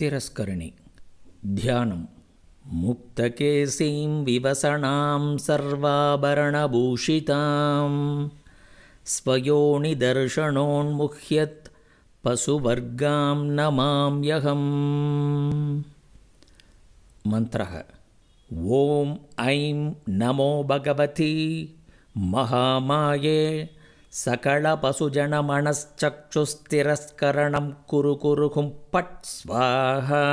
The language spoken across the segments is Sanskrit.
तिरस्करिणि ध्यानं मुक्तकेसीं विवसणां सर्वाभरणभूषितां स्वयोनिदर्शनोन्मुह्यत् पशुवर्गां न मां यहम् मन्त्रः ॐ ऐं नमो भगवति महामाये सकलपशुजनमनश्चक्षुस्तिरस्करणं कुरु कुरु हुम्पट् स्वाहा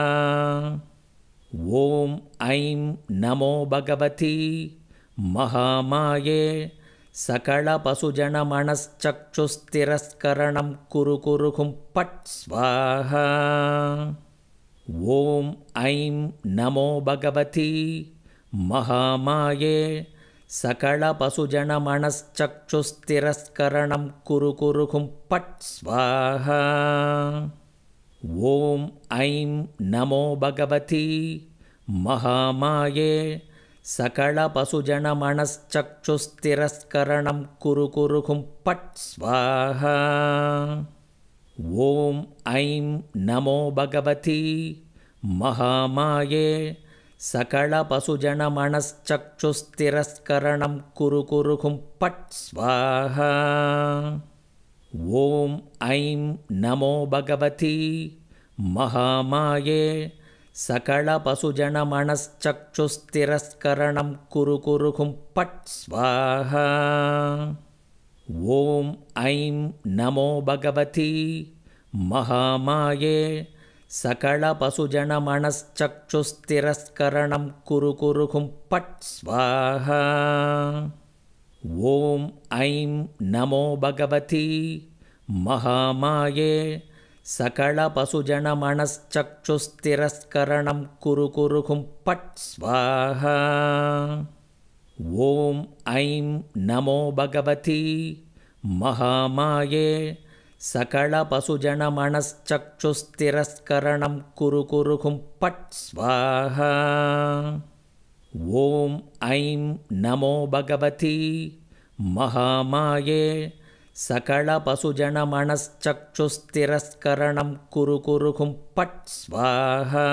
ॐ ऐं नमो भगवती महामाये सकलपशुजनमनश्चक्षुस्तिरस्करणं कुरु कुरु हुम्पट् स्वाहा ॐ ऐं नमो भगवती महामाये सकलपशुजनमनश्चक्षुस्तिरस्करणं कुरु कुरु पट् स्वाहा ॐ ऐं नमो भगवती महामाये सकलपशुजनमनश्चक्षुस्तिरस्करणं कुरु कुरु पट् स्वाहा ॐ ऐं नमो भगवती महामाये सकलपशुजनमनश्चक्षुस्तिरस्करणं कुरु कुरु हुम्पट् स्वाहा ॐ ऐं नमो भगवती महामाये सकलपशुजनमनश्चक्षुस्तिरस्करणं कुरु कुरु हुम्पट् स्वाहा ॐ ऐं नमो भगवती महामाये सकलपशुजनमनश्चक्षुस्तिरस्करणं कुरु कुरु हुम्पट् स्वाहा ॐ ऐं नमो भगवती महामाये सकलपशुजनमनश्चक्षुस्तिरस्करणं कुरु कुरु हुम्पट् स्वाहा ॐ ऐं नमो भगवती महामाये सकलपशुजनमनश्चक्षुस्तिरस्करणं कुरु कुरु हुं पट् स्वाहा ॐ ऐं नमो भगवती महामाये सकलपशुजनमनश्चक्षुस्तिरस्करणं कुरु कुरु हुं पट् स्वाहा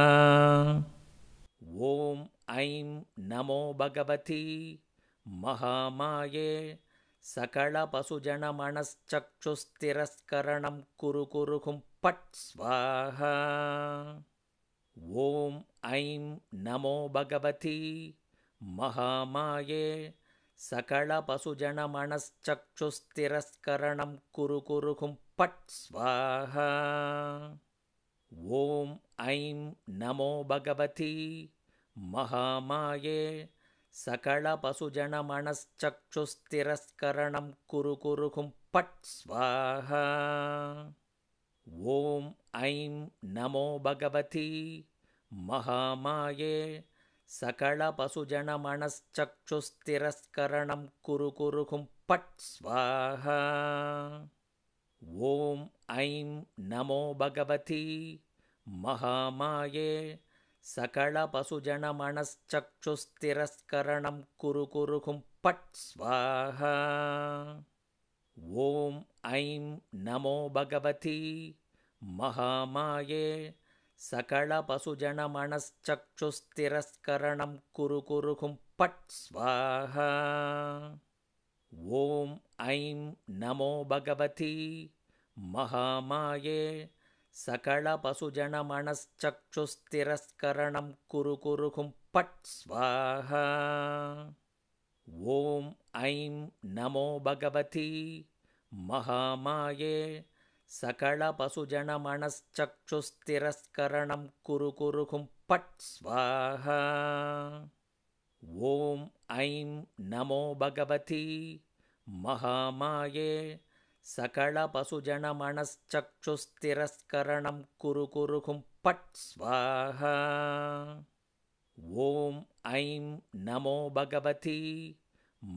ॐ ऐं नमो भगवती महामाये सकलपशुजनमणश्चक्षुस्तिरस्करणं कुरु कुरुघुं पट् स्वाहा ॐ ऐं नमो भगवती महामाये सकलपशुजनमणश्चक्षुस्तिरस्करणं कुरुकुरुघुं पट् स्वाहा ॐ ऐं नमो भगवती महामाये सकलपशुजनमणश्चक्षुस्तिरस्करणं कुरु कुरुहुं पट् स्वाहा ॐ ऐं नमो भगवती महामाये सकलपशुजनमणश्चक्षुस्तिरस्करणं कुरुकुरुहुं पट् स्वाहा ॐ ऐं नमो भगवती महामाये सकलपशुजनमणश्चक्षुस्तिरस्करणं कुरु कुरुहुं पट् स्वाहा ॐ ऐं नमो भगवती महामाये सकलपशुजनमणश्चक्षुस्तिरस्करणं कुरुकुरुहुं पट् स्वाहा ॐ ऐं नमो भगवती महामाये सकलपशुजनमनश्चक्षुस्तिरस्करणं कुरु कुरुहुं पट् स्वाहा ॐ ऐं नमो भगवती महामाये सकलपशुजनमणश्चक्षुस्तिरस्करणं कुरुकुरुहुं पट् स्वाहा ॐ ऐं नमो भगवती महामाये सकलपशुजनमनश्चक्षुस्तिरस्करणं कुरु हुं पट् स्वाहा ॐ ऐं नमो भगवती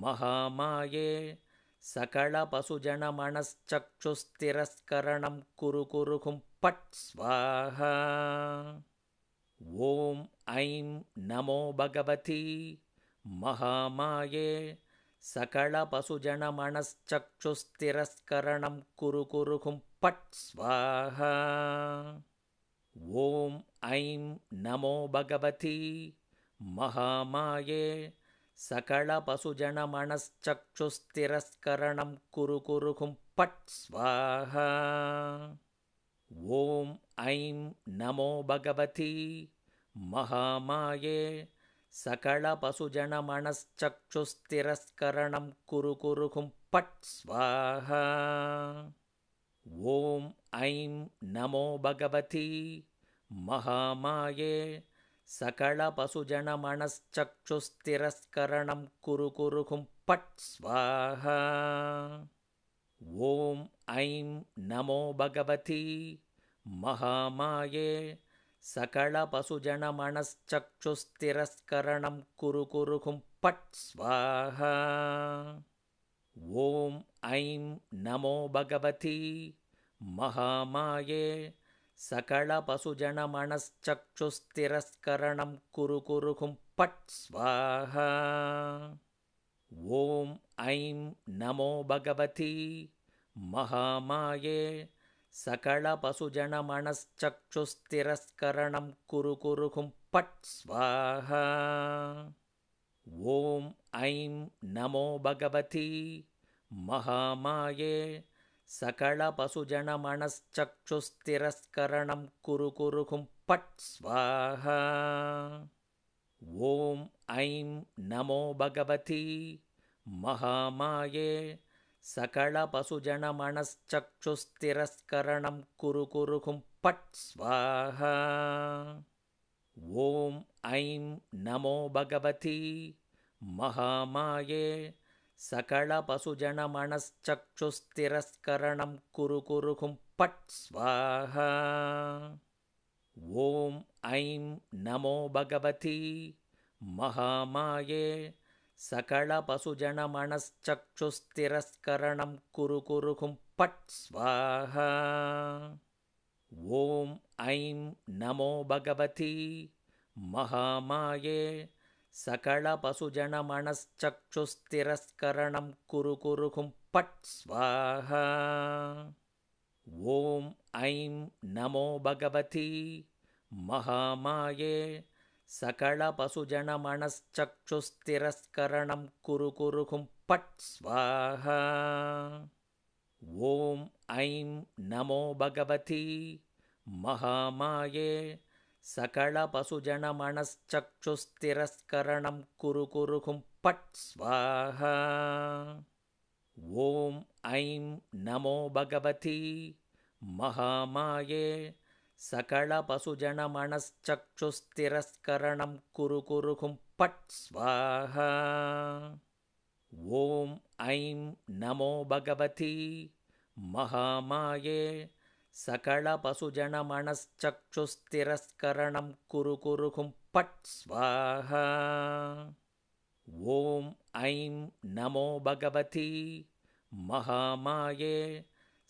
महामाये सकलपशुजनमणश्चक्षुस्तिरस्करणं कुरु हुं पट् स्वाहा ॐ ऐं नमो भगवती महामाये सकलपशुजनमणश्चक्षुस्तिरस्करणं हुं पट् स्वाहा ॐ ऐं नमो भगवती महामाये सकलपशुजनमनश्चक्षुस्तिरस्करणं हुं पट् स्वाहा ॐ ऐं नमो भगवती महामाये सकलपशुजनमनश्चक्षुस्तिरस्करणं कुरु कुरुहुं पट् स्वाहा ॐ ऐं नमो भगवती महामाये सकलपशुजनमनश्चक्षुस्तिरस्करणं कुरुकुरुहुं पट् स्वाहा ॐ ऐं नमो भगवती महामाये सकलपशुजनमनश्चक्षुस्तिरस्करणं कुरुकुरुहुं पट् स्वाहा ॐ ऐं नमो भगवती महामाये सकलपशुजनमनश्चक्षुस्तिरस्करणं कुरुकुरुहुं पट् स्वाहा ॐ ऐं नमो भगवती महामाये सकलपशुजनमनश्चक्षुस्तिरस्करणं कुरु कुरुहुं पट् स्वाहा ॐ ऐं नमो भगवती महामाये सकलपशुजनमनश्चक्षुस्तिरस्करणं कुरुकुरुहुं पट् स्वाहा ॐ ऐं नमो भगवती महामाये सकलपशुजनमनश्चक्षुस्तिरस्करणं कुरु कुरु पट् स्वाहा ॐ ऐं नमो भगवती महामाये सकलपशुजनमनश्चक्षुस्तिरस्करणं कुरु कुरु हुं स्वाहा ॐ ऐं नमो भगवती महामाये सकलपशुजनमनश्चक्षुस्तिरस्करणं कुरु कुरुहुं पट् स्वाहा ॐ ऐं नमो भगवती महामाये सकलपशुजनमनश्चक्षुस्तिरस्करणं कुरु कुरु हुं पट् स्वाहा ॐ ऐं नमो भगवती महामाये सकलपशुजनमनश्चक्षुस्तिरस्करणं कुरु हुं पट् स्वाहा ॐ ऐं नमो भगवती महामाये सकलपशुजनमनश्चक्षुस्तिरस्करणं कुरु कुरु हुं पट् स्वाहा ॐ ऐं नमो भगवती महामाये सकलपशुजनमनश्चक्षुस्तिरस्करणं कुरु कुरुघुं पट् स्वाहा ॐ ऐं नमो भगवती महामाये सकलपशुजनमनश्चक्षुस्तिरस्करणं कुरु कुरु खुं स्वाहा ॐ ऐं नमो भगवती महामाये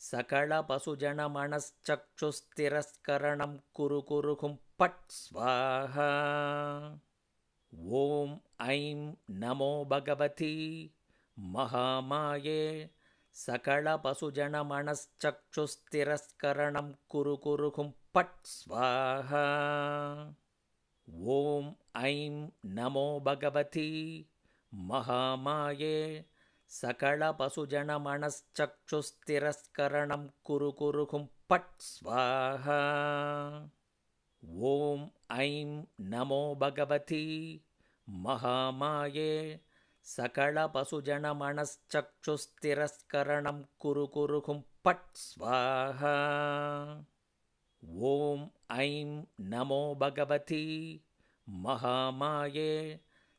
सकलपशुजनमनश्चक्षुस्तिरस्करणं कुरु हुं पट् स्वाहा ॐ ऐं नमो भगवति महामाये सकलपशुजनमनश्चक्षुस्तिरस्करणं कुरु हुं पट् स्वाहा ॐ ऐं नमो भगवति महामाये सकलपशुजनमनश्चक्षुस्तिरस्करणं कुरु हुं पट् स्वाहा ॐ ऐं नमो भगवती महामाये सकलपशुजनमनश्चक्षुस्तिरस्करणं कुरु कुरु हुं पट् स्वाहा ॐ ऐं नमो भगवती महामाये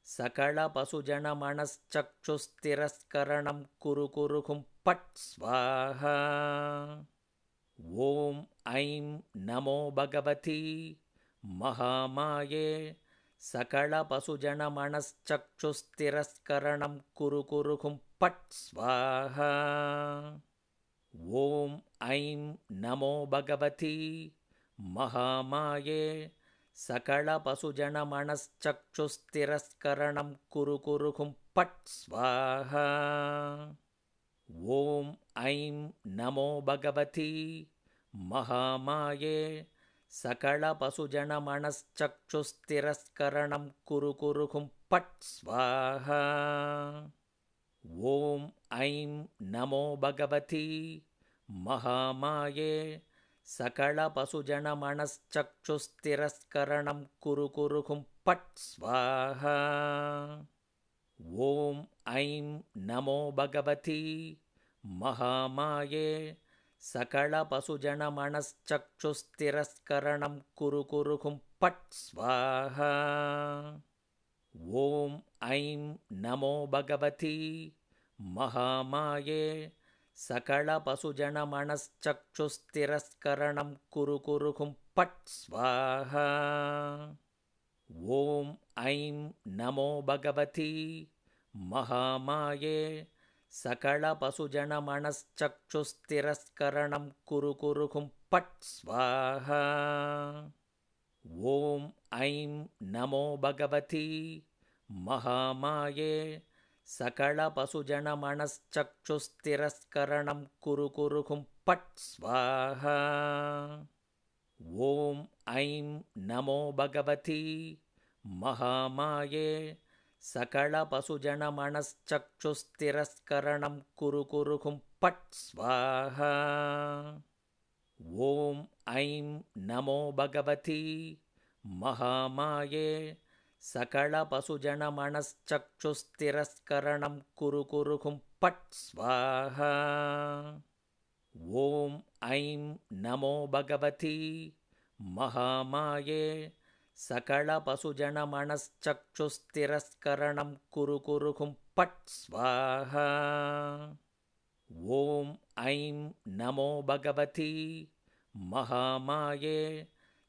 सकलपशुजनमणश्चक्षुस्तिरस्करणं कुरु हुं पट् स्वाहा ॐ ऐं नमो भगवती महामाये सकलपशुजनमनश्चक्षुस्तिरस्करणं हुं पट् स्वाहा ॐ ऐं नमो भगवती महामाये सकलपशुजनमणश्चक्षुस्तिरस्करणं कुरु कुरुहुं पट् स्वाहा ॐ ऐं नमो भगवती महामाये सकलपशुजनमनश्चक्षुस्तिरस्करणं कुरुकुरुहुं पट् स्वाहा ॐ ऐं नमो भगवती महामाये सकलपशुजनमणश्चक्षुस्तिरस्करणं कुरु कुरुहुं पट् स्वाहा ॐ ऐं नमो भगवती महामाये सकलपशुजनमनश्चक्षुस्तिरस्करणं कुरुकुरुहुं पट् स्वाहा ॐ ऐं नमो भगवती महामाये सकलपशुजनमणश्चक्षुस्तिरस्करणं कुरु हुं पट् स्वाहा ॐ ऐं नमो भगवती महामाये सकलपशुजनमनश्चक्षुस्तिरस्करणं हुं पट् स्वाहा ॐ ऐं नमो भगवती महामाये सकलपशुजनमणश्चक्षुस्तिरस्करणं कुरु कुरुघुं पट् स्वाहा ॐ ऐं नमो भगवती महामाये सकलपशुजनमनश्चक्षुस्तिरस्करणं कुरुकुरुघुं पट् स्वाहा ॐ ऐं नमो भगवती महामाये सकलपशुजनमनश्चक्षुस्तिरस्करणं कुरु पट् स्वाहा ॐ ऐं नमो भगवती महामाये सकलपशुजनमनश्चक्षुस्तिरस्करणं कुरु पट् स्वाहा ॐ ऐं नमो भगवती महामाये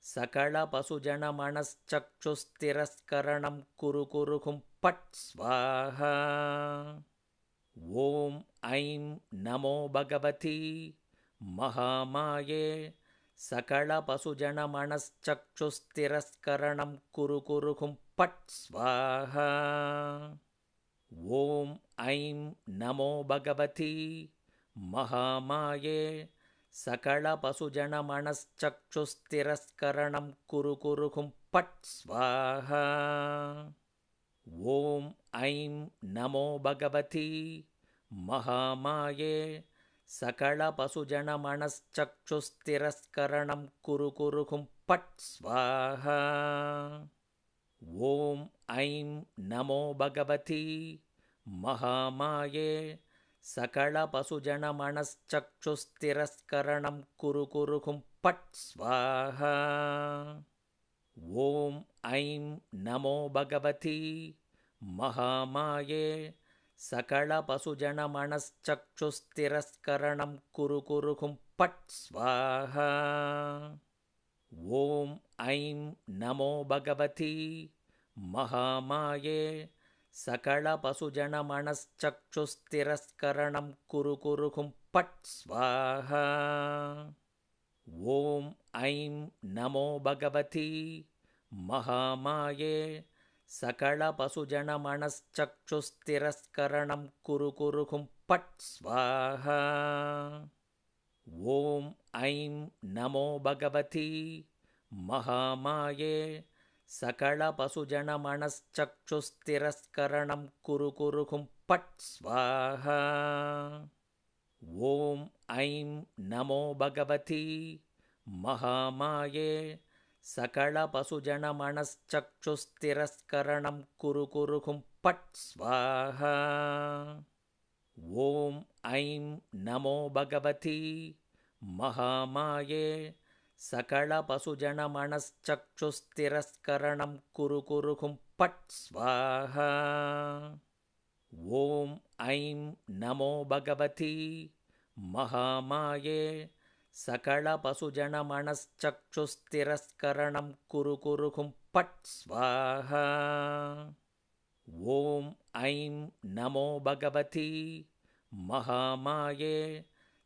सकलपशुजनमनश्चक्षुस्तिरस्करणं कुरु पट् स्वाहा ॐ ऐं नमो भगवती महामाये सकलपशुजनमणश्चक्षुस्तिरस्करणं कुरु पट् स्वाहा ॐ ऐं नमो भगवती महामाये सकलपशुजनमनश्चक्षुस्तिरस्करणं कुरु कुरु पट् स्वाहा ॐ ऐं नमो भगवती महामाये सकलपशुजनमनश्चक्षुस्तिरस्करणं कुरु कुरु पट् स्वाहा ॐ ऐं नमो भगवती महामाये सकलपशुजनमनश्चक्षुस्तिरस्करणं हुं पट् स्वाहा ॐ ऐं नमो भगवती महामाये सकलपशुजनमनश्चक्षुस्तिरस्करणं हुं पट् स्वाहा ॐ ऐं नमो भगवती महामाये सकलपशुजनमनश्चक्षुस्तिरस्करणं कुरु हुं पट् स्वाहा ॐ ऐं नमो भगवती महामाये सकलपशुजनमनश्चक्षुस्तिरस्करणं हुं पट् स्वाहा ॐ ऐं नमो भगवती महामाये सकलपशुजनमणश्चक्षुस्तिरस्करणं कुरु कुरु पट् स्वाहा ॐ ऐं नमो भगवती महामाये सकलपशुजनमणश्चक्षुस्तिरस्करणं कुरुकुरुहुं पट् स्वाहा ॐ ऐं नमो भगवती महामाये सकलपशुजनमनश्चक्षुस्तिरस्करणं कुरु कुरुहुं पट् स्वाहा ॐ ऐं नमो भगवती महामाये सकलपशुजनमणश्चक्षुस्तिरस्करणं कुरुकुरुहुं पट् स्वाहा ॐ ऐं नमो भगवती महामाये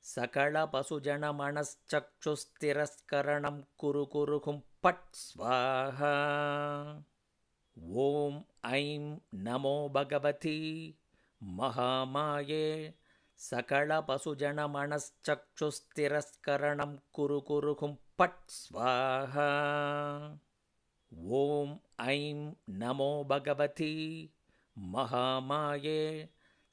सकलपशुजनमनश्चक्षुस्तिरस्करणं कुरु कुरुहुं पट् स्वाहा ॐ ऐं नमो भगवती महामाये सकलपशुजनमणश्चक्षुस्तिरस्करणं कुरु कुरुहुं पट् स्वाहा ॐ ऐं नमो भगवती महामाये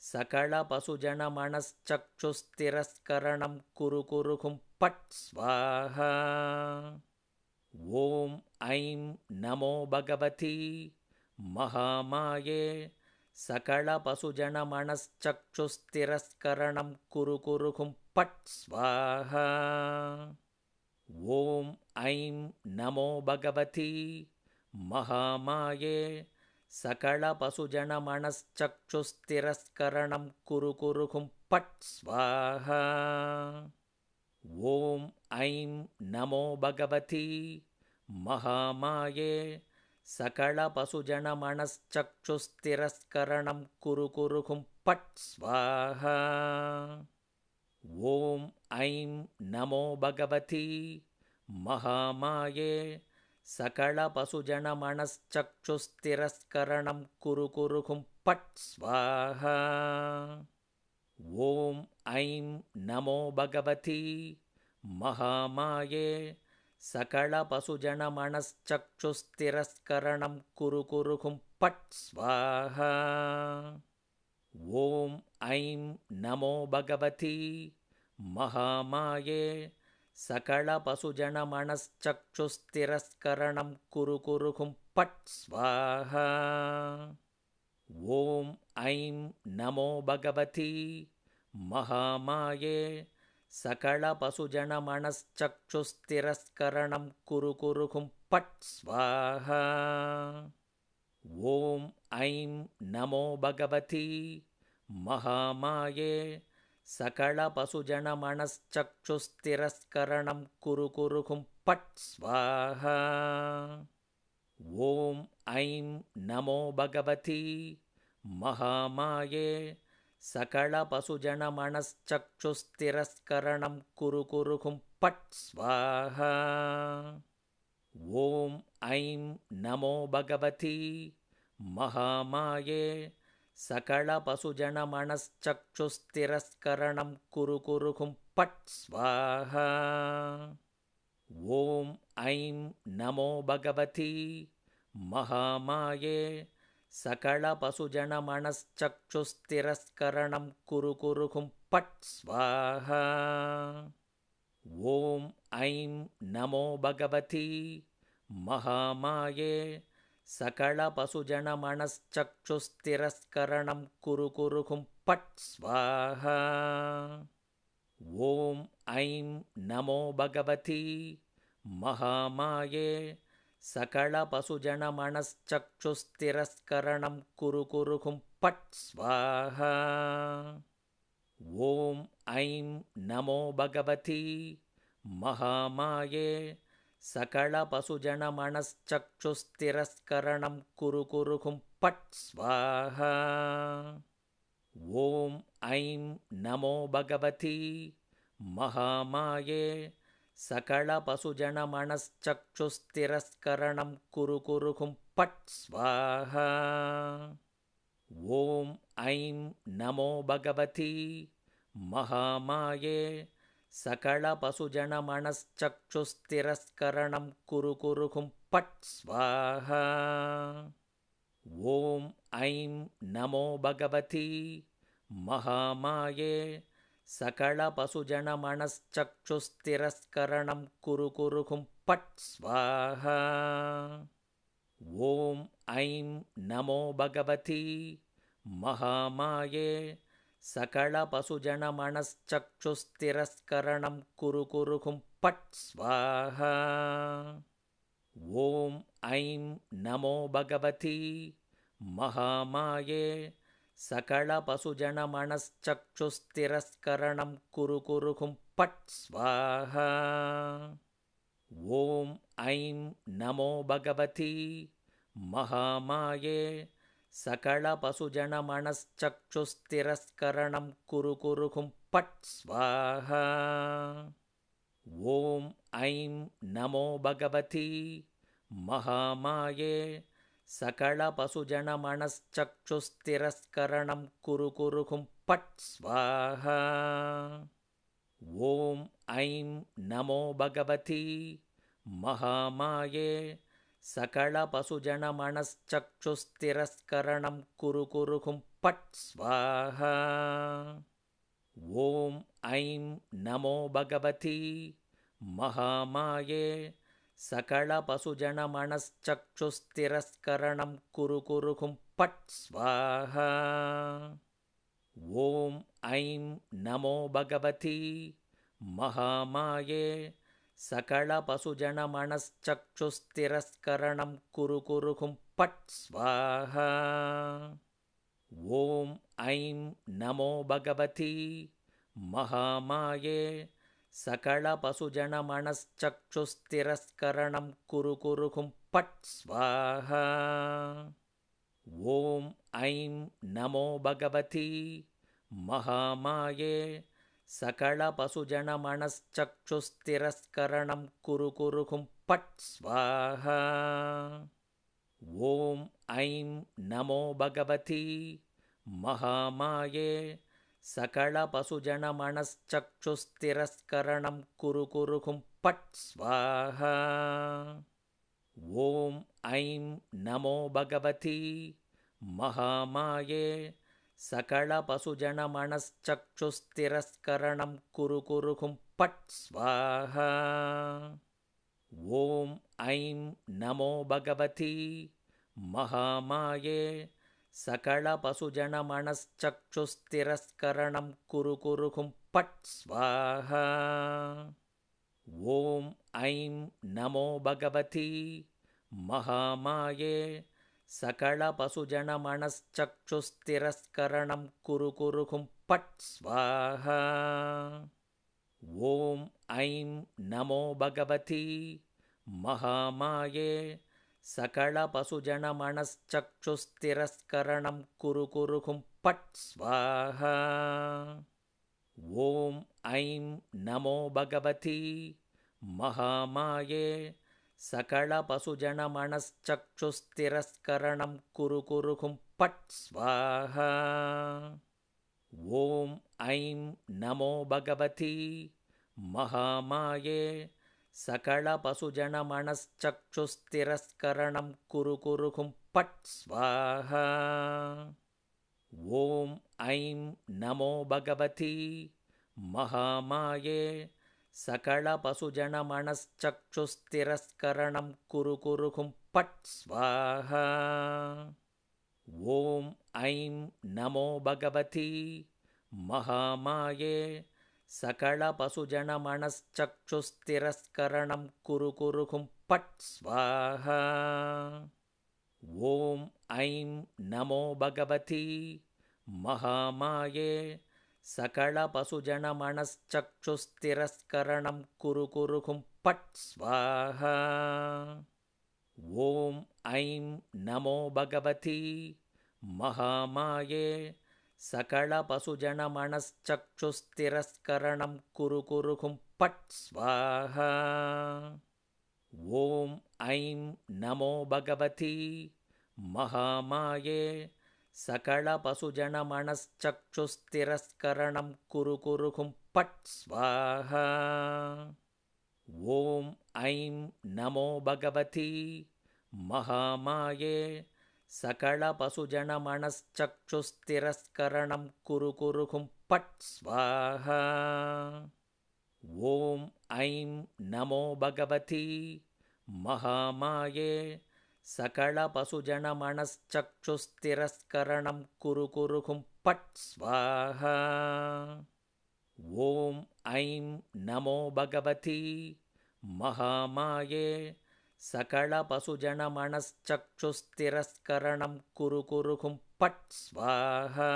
सकलपशुजनमनश्चक्षुस्तिरस्करणं कुरु कुरु हुं पट् स्वाहा ॐ ऐं नमो भगवती महामाये सकलपशुजनमणश्चक्षुस्तिरस्करणं कुरु कुरु हुं पट् स्वाहा ॐ ऐं नमो भगवती महामाये सकलपशुजनमनश्चक्षुस्तिरस्करणं कुरु हुं पट् स्वाहा ॐ ऐं नमो भगवती महामाये सकलपशुजनमणश्चक्षुस्तिरस्करणं कुरु कुरु हुं पट् स्वाहा ॐ ऐं नमो भगवती महामाये सकलपशुजनमनश्चक्षुस्तिरस्करणं कुरुकुरुहुं पट् स्वाहा ॐ ऐं नमो भगवती महामाये सकलपशुजनमनश्चक्षुस्तिरस्करणं कुरुकुरुहुं पट् स्वाहा ॐ ऐं नमो भगवती महामाये सकलपशुजनमनश्चक्षुस्तिरस्करणं कुरु कुरुहुं पट् स्वाहा ॐ ऐं नमो भगवती महामाये सकलपशुजनमनश्चक्षुस्तिरस्करणं कुरुकुरुहुं पट् स्वाहा ॐ ऐं नमो भगवती महामाये सकलपशुजनमनश्चक्षुस्तिरस्करणं कुरु कुरु पट् स्वाहा ॐ ऐं नमो भगवती महामाये सकलपशुजनमनश्चक्षुस्तिरस्करणं कुरु पट् स्वाहा ॐ ऐं नमो भगवती महामाये सकलपशुजनमनश्चक्षुस्तिरस्करणं कुरु कुरुहुं पट् स्वाहा ॐ ऐं नमो भगवती महामाये सकलपशुजनमनश्चक्षुस्तिरस्करणं कुरु पट् स्वाहा ॐ ऐं नमो भगवती महामाये सकलपशुजनमनश्चक्षुस्तिरस्करणं कुरु हुं पट् स्वाहा ॐ ऐं नमो भगवती महामाये सकलपशुजनमनश्चक्षुस्तिरस्करणं हुं पट् स्वाहा ॐ ऐं नमो भगवती महामाये सकलपशुजनमनश्चक्षुस्तिरस्करणं कुरु कुरुघुं पट् स्वाहा ॐ ऐं नमो भगवती महामाये सकलपशुजनमनश्चक्षुस्तिरस्करणं कुरु कुरु घुं स्वाहा ॐ ऐं नमो भगवती महामाये सकलपशुजनमनश्चक्षुस्तिरस्करणं कुरु हुं पट् स्वाहा ॐ ऐं नमो भगवती महामाये सकलपशुजनमनश्चक्षुस्तिरस्करणं कुरु हुं पट् स्वाहा ॐ ऐं नमो भगवती महामाये सकलपशुजनमनश्चक्षुस्तिरस्करणं कुरु हुं पट् स्वाहा ॐ ऐं नमो भगवती महामाये सकलपशुजनमनश्चक्षुस्तिरस्करणं कुरु कुरु हुं पट् स्वाहा ॐ ऐं नमो भगवती महामाये सकलपशुजनमनश्चक्षुस्तिरस्करणं कुरु हुं पट् स्वाहा ॐ ऐं नमो भगवती महामाये सकलपशुजनमनश्चक्षुस्तिरस्करणं कुरु हुं पट् स्वाहा ॐ ऐं नमो भगवती महामाये सकलपशुजनमनश्चक्षुस्तिरस्करणं कुरु कुरुहुं पट् स्वाहा ॐ ऐं नमो भगवती महामाये सकलपशुजनमनश्चक्षुस्तिरस्करणं कुरु कुरु हुं स्वाहा ॐ ऐं नमो भगवती महामाये सकलपशुजनमणश्चक्षुस्तिरस्करणं कुरु हुं पट् स्वाहा ॐ ऐं नमो भगवती महामाये सकलपशुजनमनश्चक्षुस्तिरस्करणं हुं पट् स्वाहा ॐ ऐं नमो भगवती महामाये सकलपशुजनमणश्चक्षुस्तिरस्करणं कुरु हुं पट् स्वाहा ॐ ऐं नमो भगवती महामाये सकलपशुजनमनश्चक्षुस्तिरस्करणं हुं पट् स्वाहा ॐ ऐं नमो भगवती महामाये सकलपशुजनमणश्चक्षुस्तिरस्करणं कुरु कुरुघुं पट् स्वाहा ॐ ऐं नमो भगवती महामाये सकलपशुजनमनश्चक्षुस्तिरस्करणं कुरुकुरुघुं पट् स्वाहा ॐ ऐं नमो भगवती महामाये सकलपशुजनमणश्चक्षुस्तिरस्करणं कुरु कुरुघुं पट् स्वाहा ॐ ऐं नमो भगवती महामाये सकलपशुजनमणश्चक्षुस्तिरस्करणं कुरुकुरुहुं पट् स्वाहा ॐ ऐं नमो भगवती महामाये सकलपशुजनमनश्चक्षुस्तिरस्करणं कुरु कुरुघुं पट् स्वाहा ॐ ऐं नमो भगवती महामाये सकलपशुजनमणश्चक्षुस्तिरस्करणं कुरु पट् स्वाहा ॐ ऐं नमो भगवती महामाये सकलपशुजनमनश्चक्षुस्तिरस्करणं कुरु कुरु पट् स्वाहा ॐ ऐं नमो भगवती महामाये सकलपशुजनमनश्चक्षुस्तिरस्करणं कुरु कुरु पट् स्वाहा ॐ ऐं नमो भगवती महामाये सकलपशुजनमनश्चक्षुस्तिरस्करणं हुं पट् स्वाहा ॐ ऐं नमो भगवती महामाये सकलपशुजनमनश्चक्षुस्तिरस्करणं हुं पट् स्वाहा ॐ ऐं नमो भगवती महामाये सकलपशुजनमणश्चक्षुस्तिरस्करणं हुं पट् स्वाहा ॐ ऐं नमो भगवती महामाये सकलपशुजनमनश्चक्षुस्तिरस्करणं हुं पट् स्वाहा ॐ ऐं नमो भगवती महामाये सकलपशुजनमनश्चक्षुस्तिरस्करणं कुरु कुरु हुं पट् स्वाहा ॐ ऐं नमो भगवती महामाये सकलपशुजनमनश्चक्षुस्तिरस्करणं कुरु कुरु हुं पट् स्वाहा